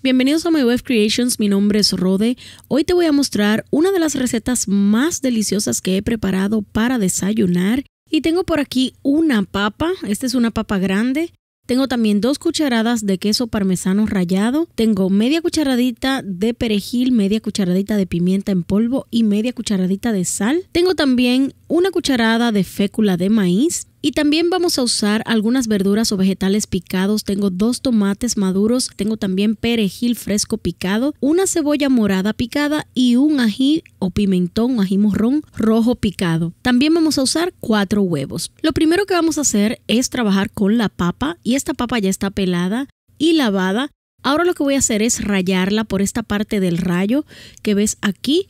Bienvenidos a My Web Creations, mi nombre es Rode. Hoy te voy a mostrar una de las recetas más deliciosas que he preparado para desayunar. Y tengo por aquí una papa, esta es una papa grande. Tengo también dos cucharadas de queso parmesano rallado. Tengo media cucharadita de perejil, media cucharadita de pimienta en polvo y media cucharadita de sal. Tengo también una cucharada de fécula de maíz y también vamos a usar algunas verduras o vegetales picados. Tengo dos tomates maduros, tengo también perejil fresco picado, una cebolla morada picada y un ají o pimentón, ají morrón rojo picado. También vamos a usar cuatro huevos. Lo primero que vamos a hacer es trabajar con la papa y esta papa ya está pelada y lavada. Ahora lo que voy a hacer es rayarla por esta parte del rayo que ves aquí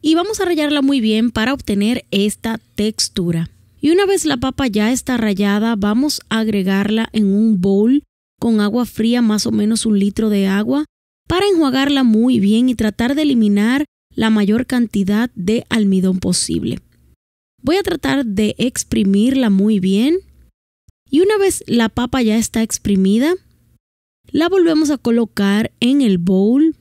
y vamos a rallarla muy bien para obtener esta textura. Y una vez la papa ya está rallada, vamos a agregarla en un bowl con agua fría, más o menos un litro de agua, para enjuagarla muy bien y tratar de eliminar la mayor cantidad de almidón posible. Voy a tratar de exprimirla muy bien y una vez la papa ya está exprimida, la volvemos a colocar en el bowl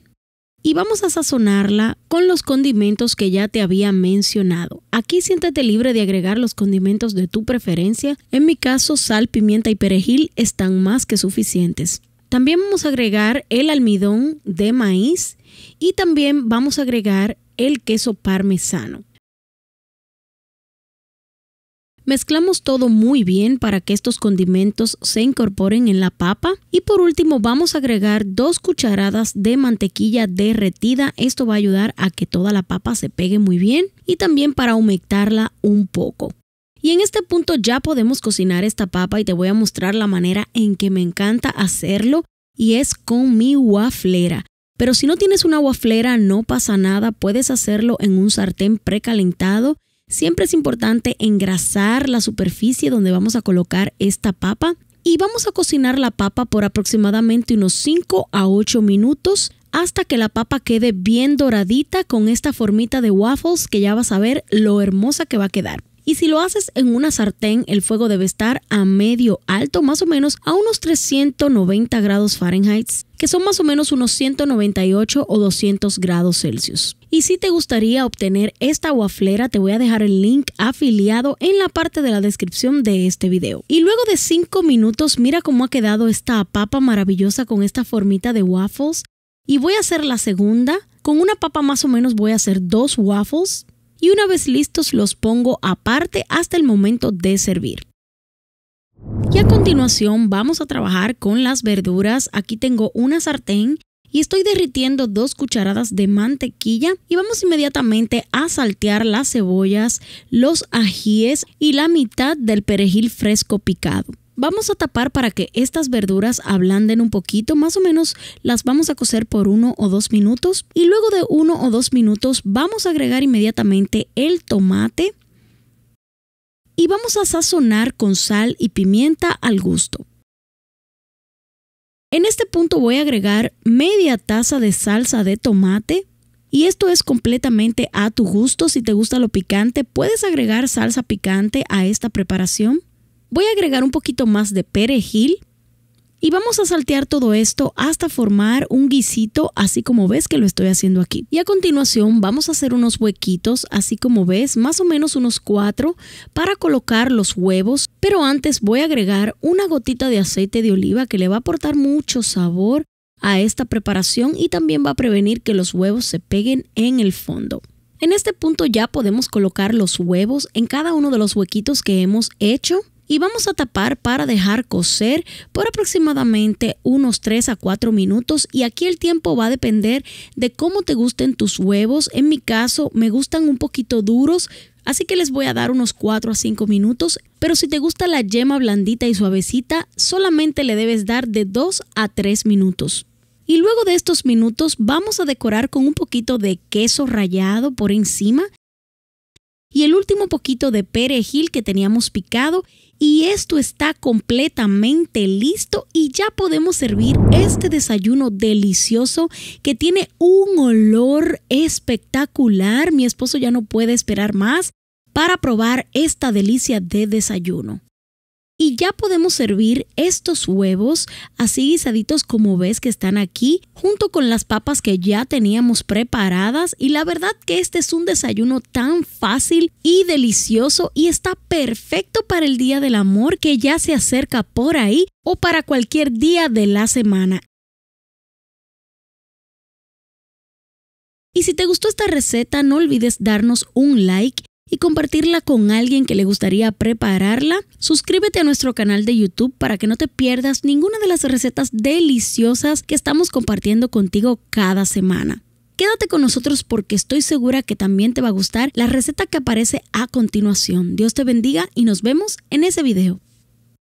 y vamos a sazonarla con los condimentos que ya te había mencionado. Aquí siéntate libre de agregar los condimentos de tu preferencia. En mi caso, sal, pimienta y perejil están más que suficientes. También vamos a agregar el almidón de maíz y también vamos a agregar el queso parmesano. Mezclamos todo muy bien para que estos condimentos se incorporen en la papa y por último vamos a agregar dos cucharadas de mantequilla derretida. Esto va a ayudar a que toda la papa se pegue muy bien y también para humectarla un poco. Y en este punto ya podemos cocinar esta papa y te voy a mostrar la manera en que me encanta hacerlo y es con mi waflera. Pero si no tienes una waflera no pasa nada, puedes hacerlo en un sartén precalentado Siempre es importante engrasar la superficie donde vamos a colocar esta papa y vamos a cocinar la papa por aproximadamente unos 5 a 8 minutos hasta que la papa quede bien doradita con esta formita de waffles que ya vas a ver lo hermosa que va a quedar. Y si lo haces en una sartén, el fuego debe estar a medio alto, más o menos a unos 390 grados Fahrenheit, que son más o menos unos 198 o 200 grados Celsius. Y si te gustaría obtener esta waflera, te voy a dejar el link afiliado en la parte de la descripción de este video. Y luego de 5 minutos, mira cómo ha quedado esta papa maravillosa con esta formita de waffles. Y voy a hacer la segunda. Con una papa más o menos voy a hacer dos waffles y una vez listos los pongo aparte hasta el momento de servir. Y a continuación vamos a trabajar con las verduras. Aquí tengo una sartén y estoy derritiendo dos cucharadas de mantequilla y vamos inmediatamente a saltear las cebollas, los ajíes y la mitad del perejil fresco picado. Vamos a tapar para que estas verduras ablanden un poquito, más o menos las vamos a cocer por uno o dos minutos y luego de uno o dos minutos vamos a agregar inmediatamente el tomate y vamos a sazonar con sal y pimienta al gusto. En este punto voy a agregar media taza de salsa de tomate y esto es completamente a tu gusto. Si te gusta lo picante, puedes agregar salsa picante a esta preparación. Voy a agregar un poquito más de perejil y vamos a saltear todo esto hasta formar un guisito así como ves que lo estoy haciendo aquí. Y a continuación vamos a hacer unos huequitos así como ves, más o menos unos cuatro para colocar los huevos. Pero antes voy a agregar una gotita de aceite de oliva que le va a aportar mucho sabor a esta preparación y también va a prevenir que los huevos se peguen en el fondo. En este punto ya podemos colocar los huevos en cada uno de los huequitos que hemos hecho y vamos a tapar para dejar cocer por aproximadamente unos 3 a 4 minutos y aquí el tiempo va a depender de cómo te gusten tus huevos. En mi caso me gustan un poquito duros, así que les voy a dar unos 4 a 5 minutos, pero si te gusta la yema blandita y suavecita, solamente le debes dar de 2 a 3 minutos. Y luego de estos minutos vamos a decorar con un poquito de queso rallado por encima y el último poquito de perejil que teníamos picado y esto está completamente listo y ya podemos servir este desayuno delicioso que tiene un olor espectacular. Mi esposo ya no puede esperar más para probar esta delicia de desayuno. Y ya podemos servir estos huevos así guisaditos como ves que están aquí, junto con las papas que ya teníamos preparadas. Y la verdad que este es un desayuno tan fácil y delicioso y está perfecto para el Día del Amor que ya se acerca por ahí o para cualquier día de la semana. Y si te gustó esta receta, no olvides darnos un like y compartirla con alguien que le gustaría prepararla, suscríbete a nuestro canal de YouTube para que no te pierdas ninguna de las recetas deliciosas que estamos compartiendo contigo cada semana. Quédate con nosotros porque estoy segura que también te va a gustar la receta que aparece a continuación. Dios te bendiga y nos vemos en ese video.